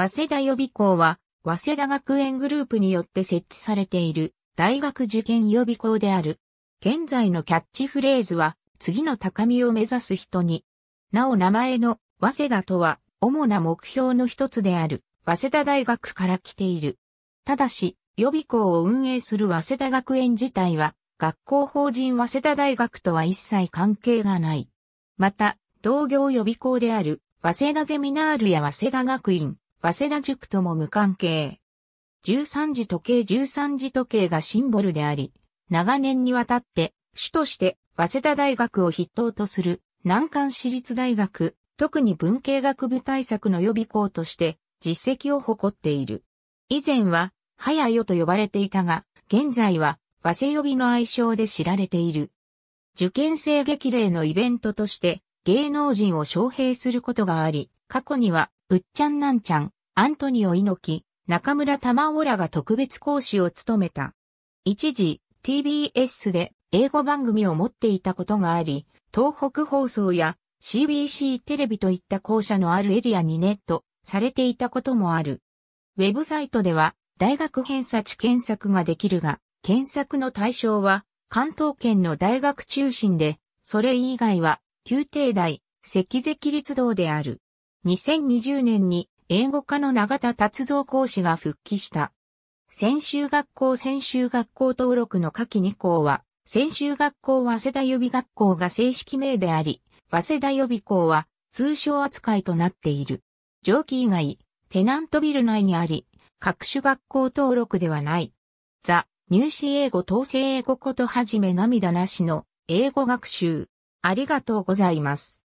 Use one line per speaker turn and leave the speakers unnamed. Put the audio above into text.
早
稲田予備校は、早稲田学園グループによって設置されている大学受験予備校である。現在のキャッチフレーズは、次の高みを目指す人に。なお名前の早稲田とは、主な目標の一つである、早稲田大学から来ている。ただし、予備校を運営する早稲田学園自体は、学校法人早稲田大学とは一切関係がない。また、同業予備校である、早稲田ゼミナールや早稲田学院、早稲田塾とも無関係。13時時計13時時計がシンボルであり、長年にわたって主として早稲田大学を筆頭とする南関私立大学、特に文系学部対策の予備校として実績を誇っている。以前は、早よと呼ばれていたが、現在は、早稲予備の愛称で知られている。受験生激励のイベントとして、芸能人を招聘することがあり、過去には、うっちゃんなんちゃん、アントニオ猪木、中村玉緒らが特別講師を務めた。一時、TBS で英語番組を持っていたことがあり、東北放送や CBC テレビといった校舎のあるエリアにネットされていたこともある。ウェブサイトでは大学偏差値検索ができるが、検索の対象は関東圏の大学中心で、それ以外は宮廷大、赤石立堂である。2020年に英語科の永田達造講師が復帰した。専修学校専修学校登録の下記2校は、専修学校早稲田予備学校が正式名であり、早稲田予備校は通称扱いとなっている。上記以外、テナントビル内にあり、各種学校登録ではない。ザ、入試英語統制英語ことはじめ涙なしの英語学習。ありがとうござい
ます。